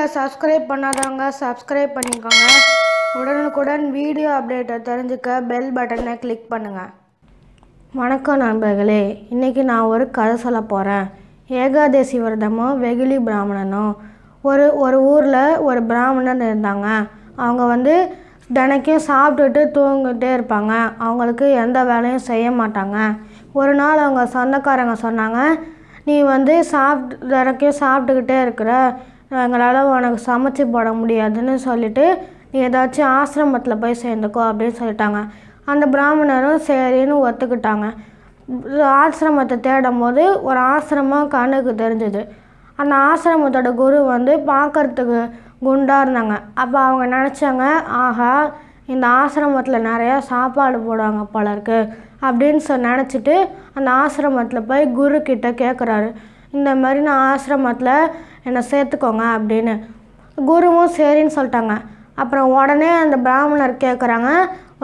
சேனலை சப்ஸ்கிரைப் பண்ணாதவங்க சப்ஸ்கிரைப் பண்ணிக்கோங்க உடனுக்குடன் வீடியோ அப்டேட்டை தெரிஞ்சுக்க பெல் பட்டனை கிளிக் பண்ணுங்கள் வணக்கம் நண்பர்களே இன்றைக்கி நான் ஒரு கதை சொல்ல போகிறேன் ஏகாதேசி விரதமும் வெகுளி பிராமணனும் ஒரு ஒரு ஊரில் ஒரு பிராமணன் இருந்தாங்க அவங்க வந்து தினைக்கும் சாப்பிட்டுட்டு தூங்கிட்டே இருப்பாங்க அவங்களுக்கு எந்த வேலையும் செய்ய மாட்டாங்க ஒரு நாள் அவங்க சொந்தக்காரங்க சொன்னாங்க நீ வந்து சாப்பிட்டு தினைக்கும் சாப்பிட்டுக்கிட்டே இருக்கிற எங்களால் உனக்கு சமைச்சு போட முடியாதுன்னு சொல்லிவிட்டு நீ ஏதாச்சும் ஆசிரமத்தில் போய் சேர்ந்துக்கோ அப்படின்னு சொல்லிட்டாங்க அந்த பிராமணரும் சரின்னு ஒத்துக்கிட்டாங்க ஆசிரமத்தை தேடும்போது ஒரு ஆசிரமம் கண்ணுக்கு தெரிஞ்சுது அந்த ஆசிரமத்தோட குரு வந்து பார்க்குறதுக்கு குண்டாக இருந்தாங்க அப்போ அவங்க நினச்சாங்க ஆஹா இந்த ஆசிரமத்தில் நிறையா சாப்பாடு போடுவாங்க போல இருக்கு அப்படின்னு சொ நினச்சிட்டு அந்த ஆசிரமத்தில் போய் குரு கிட்டே கேட்குறாரு இந்த மாதிரி நான் ஆசிரமத்தில் என்னை சேர்த்துக்கோங்க அப்படின்னு குருவும் சரின்னு சொல்லிட்டாங்க அப்புறம் உடனே அந்த பிராமணர் கேட்குறாங்க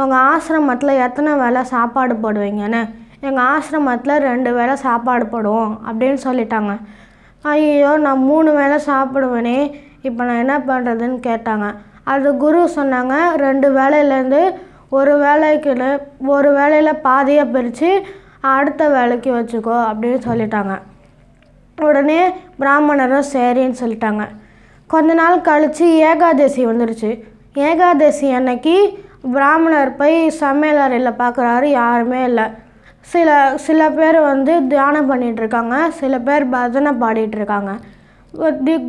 உங்கள் ஆசிரமத்தில் எத்தனை வேலை சாப்பாடு போடுவீங்கன்னு எங்கள் ஆசிரமத்தில் ரெண்டு வேளை சாப்பாடு போடுவோம் அப்படின்னு சொல்லிட்டாங்க ஐயோ நான் மூணு வேளை சாப்பிடுவேனே இப்போ நான் என்ன பண்ணுறதுன்னு கேட்டாங்க அது குரு சொன்னாங்க ரெண்டு வேலையிலேருந்து ஒரு வேலைக்கு ஒரு வேலையில் பாதியாக பிரித்து அடுத்த வேலைக்கு வச்சுக்கோ அப்படின்னு சொல்லிட்டாங்க உடனே பிராமணரும் சரின்னு சொல்லிட்டாங்க கொஞ்ச நாள் கழித்து ஏகாதசி வந்துடுச்சு ஏகாதசி அன்னைக்கு பிராமணர் போய் சமையலறையில் பார்க்குறாரு யாருமே இல்லை சில சில பேர் வந்து தியானம் பண்ணிகிட்ருக்காங்க சில பேர் பஜனை பாடிட்டுருக்காங்க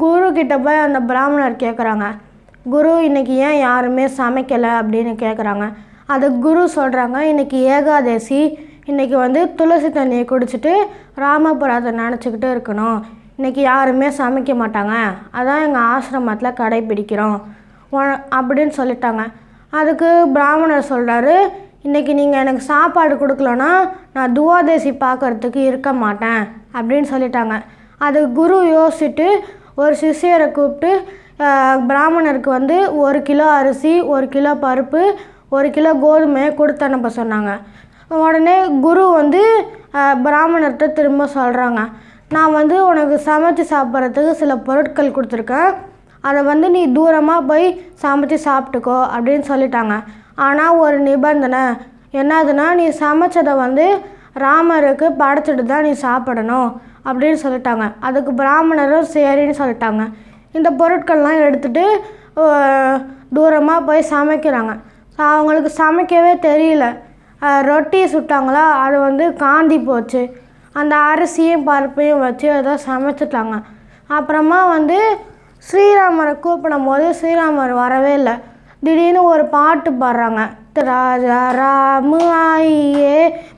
குரு கிட்ட போய் அந்த பிராமணர் கேட்குறாங்க குரு இன்னைக்கு ஏன் யாருமே சமைக்கலை அப்படின்னு கேட்குறாங்க அது குரு சொல்கிறாங்க இன்றைக்கி ஏகாதசி இன்றைக்கி வந்து துளசி தண்ணியை குடிச்சிட்டு ராமபுரத்தை நினச்சிக்கிட்டு இருக்கணும் இன்றைக்கி யாருமே சமைக்க மாட்டாங்க அதான் எங்கள் ஆசிரமத்தில் கடைப்பிடிக்கிறோம் அப்படின்னு சொல்லிட்டாங்க அதுக்கு பிராமணர் சொல்கிறாரு இன்றைக்கி நீங்கள் எனக்கு சாப்பாடு கொடுக்கலன்னா நான் துவாதேசி பார்க்குறதுக்கு இருக்க மாட்டேன் அப்படின்னு சொல்லிட்டாங்க அது குரு யோசிச்சுட்டு ஒரு சிஷியரை கூப்பிட்டு பிராமணருக்கு வந்து ஒரு கிலோ அரிசி ஒரு கிலோ பருப்பு ஒரு கிலோ கோதுமையை கொடுத்தனுப்ப சொன்னாங்க உடனே குரு வந்து பிராமணர்கிட்ட திரும்ப சொல்கிறாங்க நான் வந்து உனக்கு சமைச்சு சாப்பிட்றதுக்கு சில பொருட்கள் கொடுத்துருக்கேன் அதை வந்து நீ தூரமாக போய் சமைச்சு சாப்பிட்டுக்கோ அப்படின்னு சொல்லிட்டாங்க ஆனால் ஒரு நிபந்தனை என்னதுன்னா நீ சமைச்சதை வந்து ராமருக்கு படைச்சிட்டு தான் நீ சாப்பிடணும் அப்படின்னு சொல்லிட்டாங்க அதுக்கு பிராமணரும் சரின்னு சொல்லிட்டாங்க இந்த பொருட்கள்லாம் எடுத்துகிட்டு தூரமாக போய் சமைக்கிறாங்க அவங்களுக்கு சமைக்கவே தெரியல ரொட்டி சுட்டாங்களா அது வந்து காந்தி போச்சு அந்த அரிசியும் பருப்பையும் வச்சு அதை சமைச்சிட்டாங்க அப்புறமா வந்து ஸ்ரீராமரை கூப்பிடும் போது ஸ்ரீராமர் வரவே இல்லை திடீர்னு ஒரு பாட்டு பாடுறாங்க ராஜா ராமு ஆயியே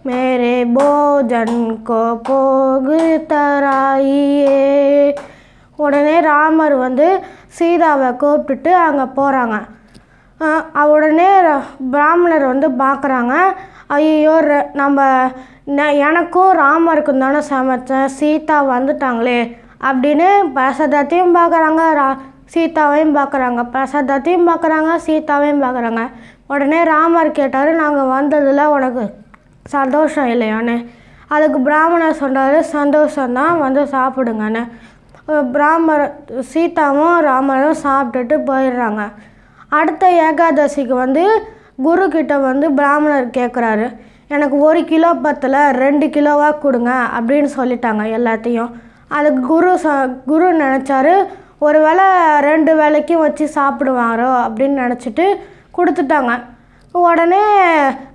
மேரே போஜன் கோ போகு தராயே உடனே ராமர் வந்து சீதாவை கூப்பிட்டுட்டு அங்கே போகிறாங்க உடனே பிராமணர் வந்து பார்க்குறாங்க ஐயோ நம்ம எனக்கும் ராமருக்கும் தானே சமைச்சேன் சீதா வந்துட்டாங்களே அப்படின்னு பிரசாதத்தையும் பார்க்குறாங்க ரா சீதாவையும் பார்க்குறாங்க பிரசாதத்தையும் பார்க்குறாங்க சீதாவையும் பார்க்குறாங்க உடனே ராமர் கேட்டார் நாங்கள் வந்ததில் உனக்கு சந்தோஷம் இல்லையான்னு அதுக்கு பிராமணர் சொன்னார் சந்தோஷந்தான் வந்து சாப்பிடுங்கன்னு பிராமர் சீதாவும் ராமரும் சாப்பிட்டுட்டு போயிடுறாங்க அடுத்த ஏகாதசிக்கு வந்து குரு கிட்ட வந்து பிராமணர் கேட்குறாரு எனக்கு ஒரு கிலோ பத்தில் ரெண்டு கிலோவாக கொடுங்க அப்படின்னு சொல்லிட்டாங்க எல்லாத்தையும் அதுக்கு குரு ச குரு நினச்சாரு ஒரு வேளை ரெண்டு வேலைக்கும் வச்சு சாப்பிடுவாரோ அப்படின்னு நினச்சிட்டு கொடுத்துட்டாங்க உடனே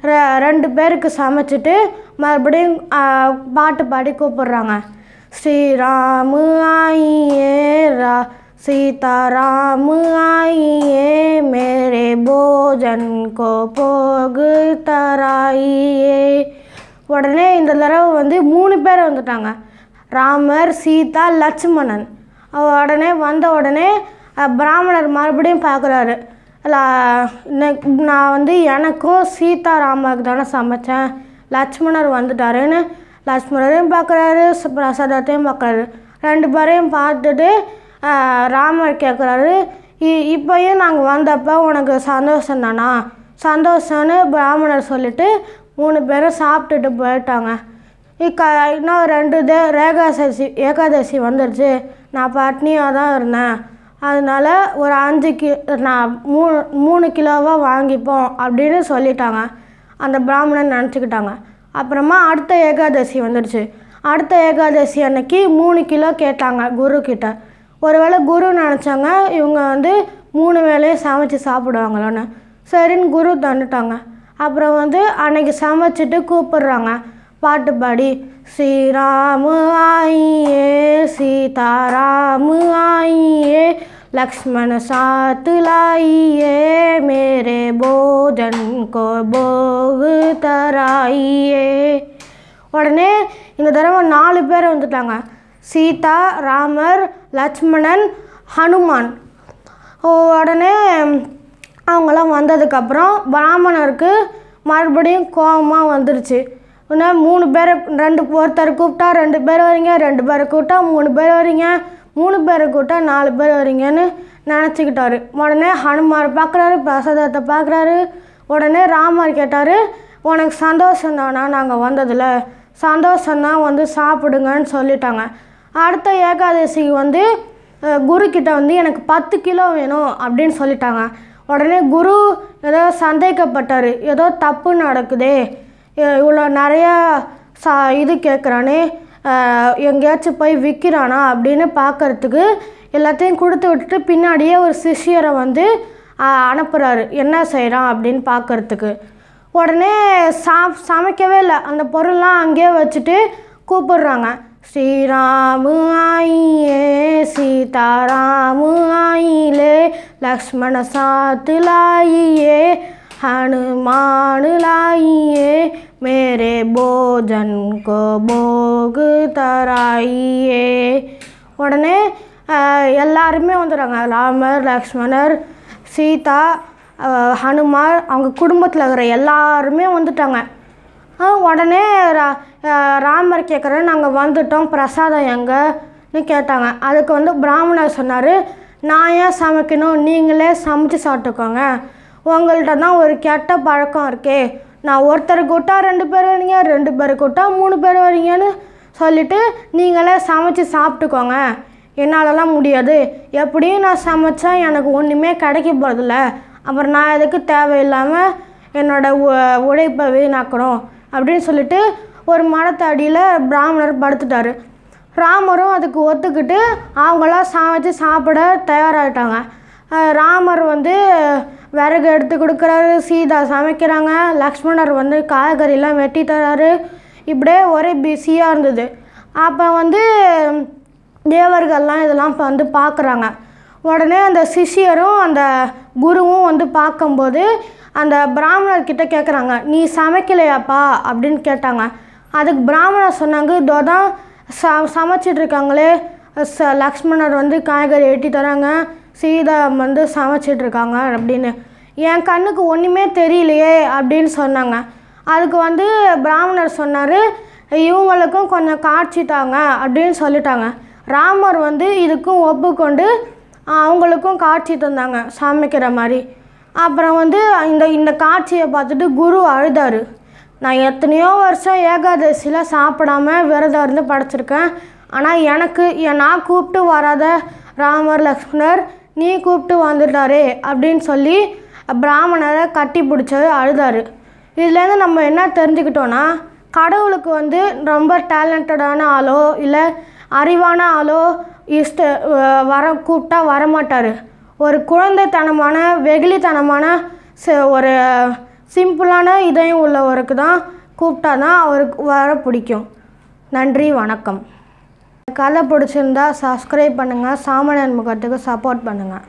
ரெ ரெண்டு பேருக்கு சமைச்சிட்டு மறுபடியும் பாட்டு பாடி கூப்பிட்றாங்க ஸ்ரீராமு ஆயே ரா सीताराम आइए मेरे भोजन को போகு தராயியே உடனே இந்த தடவை வந்து மூணு பேர் வந்துட்டாங்க ராமர் சீதா லட்சுமணன் உடனே வந்த உடனே பிராமணர் மறுபடியும் பார்க்குறாரு நான் வந்து எனக்கும் சீதா ராமருக்கு தானே சமைச்சேன் லட்சுமணர் வந்துட்டாருன்னு லட்சுமணரையும் பார்க்குறாரு பிரசாதத்தையும் பார்க்குறாரு ரெண்டு பேரையும் பார்த்துட்டு ராமர் கேட்குறாரு இப்பயும் நாங்கள் வந்தப்போ உனக்கு சந்தோஷம் தானா சந்தோஷம்னு பிராமணர் சொல்லிவிட்டு மூணு பேரும் சாப்பிட்டுட்டு போயிட்டாங்க இக்க இன்னும் ரெண்டு தே ரேகாசசி ஏகாதசி வந்துடுச்சு நான் பட்னியாக தான் இருந்தேன் அதனால் ஒரு அஞ்சு கி நான் மூணு மூணு கிலோவாக வாங்கிப்போம் அப்படின்னு சொல்லிட்டாங்க அந்த பிராமணன் நினச்சிக்கிட்டாங்க அப்புறமா அடுத்த ஏகாதசி வந்துடுச்சு அடுத்த ஏகாதசி அன்னைக்கு மூணு கிலோ கேட்டாங்க குரு ஒருவேளை குரு நினச்சாங்க இவங்க வந்து மூணு வேலையும் சமைச்சு சாப்பிடுவாங்களோன்னு சரின்னு குரு தந்துட்டாங்க அப்புறம் வந்து அன்னைக்கு சமைச்சிட்டு கூப்பிடுறாங்க பாட்டு பாடி ஸ்ரீராமு ஆயே சீதாராமு ஆயியே லக்ஷ்மண சாத்துலாயே மேரே போஜன் கோ போகு தராயியே உடனே இந்த தடவை நாலு பேர் வந்துட்டாங்க சீதா ராமர் லக்ஷ்மணன் ஹனுமான் உடனே அவங்களாம் வந்ததுக்கப்புறம் பிராமணருக்கு மறுபடியும் கோபமாக வந்துருச்சு இன்னும் மூணு பேர் ரெண்டு ஒருத்தர் கூப்பிட்டா ரெண்டு பேர் வரீங்க ரெண்டு பேரை கூப்பிட்டா மூணு பேர் வரீங்க மூணு பேரை கூப்பிட்டா நாலு பேர் வரீங்கன்னு நினச்சிக்கிட்டாரு உடனே ஹனுமார் பார்க்குறாரு பிரசாதத்தை பார்க்குறாரு உடனே ராமர் கேட்டார் உனக்கு சந்தோஷம் தானா நாங்கள் வந்ததில் சந்தோஷந்தான் வந்து சாப்பிடுங்கன்னு சொல்லிட்டாங்க அடுத்த ஏகாதசிக்கு வந்து குருக்கிட்ட வந்து எனக்கு பத்து கிலோ வேணும் அப்படின்னு சொல்லிட்டாங்க உடனே குரு ஏதோ சந்தேகப்பட்டார் ஏதோ தப்பு நடக்குதே இவ்வளோ நிறையா சா இது கேட்குறானே எங்கேயாச்சும் போய் விற்கிறானா அப்படின்னு பார்க்குறதுக்கு எல்லாத்தையும் கொடுத்து விட்டுட்டு பின்னாடியே ஒரு சிஷியரை வந்து அனுப்புகிறாரு என்ன செய்கிறான் அப்படின்னு பார்க்குறதுக்கு உடனே சா சமைக்கவே இல்லை அந்த பொருள்லாம் அங்கேயே வச்சுட்டு கூப்பிடுறாங்க श्री राम आइए सीताराम லக்ஷ்மண लक्ष्मण साथ மேரே போஜன் लाइए मेरे தராயே உடனே எல்லாருமே வந்துடுறாங்க ராமர் லக்ஷ்மணர் சீதா ஹனுமார் அவங்க குடும்பத்தில் இருக்கிற எல்லாருமே வந்துட்டாங்க உடனே ராமர் கேட்குறேன் நாங்கள் வந்துட்டோம் பிரசாதம் எங்கன்னு கேட்டாங்க அதுக்கு வந்து பிராமணர் சொன்னார் நான் ஏன் சமைக்கணும் நீங்களே சமைச்சு சாப்பிட்டுக்கோங்க உங்கள்கிட்ட தான் ஒரு கெட்ட பழக்கம் இருக்கே நான் ஒருத்தர் கூட்டா ரெண்டு பேர் வரீங்க ரெண்டு பேர் கூட்டா மூணு பேர் வரீங்கன்னு சொல்லிவிட்டு நீங்களே சமைச்சு சாப்பிட்டுக்கோங்க என்னாலலாம் முடியாது எப்படியும் நான் சமைச்சா எனக்கு ஒன்றுமே கிடைக்க போகிறதில்ல அப்புறம் நான் எதுக்கு தேவையில்லாமல் என்னோடய உழைப்பை வீணாக்கணும் அப்படின்னு சொல்லிட்டு ஒரு மரத்தடியில் பிராமணர் படுத்துட்டார் ராமரும் அதுக்கு ஒத்துக்கிட்டு அவங்களாம் சமைச்சு சாப்பிட தயாராகிட்டாங்க ராமர் வந்து விறகு எடுத்து கொடுக்குறாரு சீதா சமைக்கிறாங்க லக்ஷ்மணர் வந்து காய்கறிலாம் வெட்டி தராரு இப்படியே ஒரே பிஸியாக இருந்தது அப்போ வந்து தேவர்கள்லாம் இதெல்லாம் இப்போ வந்து பார்க்குறாங்க உடனே அந்த சிஷியரும் அந்த குருவும் வந்து பார்க்கும்போது அந்த பிராமணர்கிட்ட கேட்குறாங்க நீ சமைக்கலையாப்பா அப்படின்னு கேட்டாங்க அதுக்கு பிராமணர் சொன்னாங்க இதோ தான் ச சமைச்சிட்ருக்காங்களே ச லக்ஷ்மணர் வந்து காய்கறி வெட்டி தராங்க சீதா வந்து சமைச்சிட்ருக்காங்க அப்படின்னு என் கண்ணுக்கு ஒன்றுமே தெரியலையே அப்படின்னு சொன்னாங்க அதுக்கு வந்து பிராமணர் சொன்னார் இவங்களுக்கும் கொஞ்சம் காட்சி தாங்க அப்படின்னு சொல்லிட்டாங்க ராமர் வந்து இதுக்கும் ஒப்புக்கொண்டு அவங்களுக்கும் காட்சி தந்தாங்க சமைக்கிற மாதிரி அப்புறம் வந்து இந்த இந்த காட்சியை பார்த்துட்டு குரு அழுதார் நான் எத்தனையோ வருஷம் ஏகாதசியில் சாப்பிடாம விரதம் இருந்து படைச்சிருக்கேன் ஆனால் எனக்கு நான் கூப்பிட்டு வராத ராமர் லக்ஷ்மணர் நீ கூப்பிட்டு வந்துட்டாரே அப்படின்னு சொல்லி பிராமணரை கட்டி பிடிச்சது அழுதாரு இதுலேருந்து நம்ம என்ன தெரிஞ்சுக்கிட்டோன்னா கடவுளுக்கு வந்து ரொம்ப டேலண்டடான ஆளோ இல்லை அறிவான ஆளோ இஷ்ட வர கூப்பிட்டா வரமாட்டார் ஒரு குழந்தைத்தனமான வெகுளித்தனமான ஒரு சிம்பிளான இதயம் உள்ளவருக்கு தான் கூப்பிட்டா தான் அவருக்கு வர பிடிக்கும் நன்றி வணக்கம் கதை பிடிச்சிருந்தா சப்ஸ்கிரைப் பண்ணுங்கள் சாமணன் முகத்துக்கு சப்போர்ட் பண்ணுங்கள்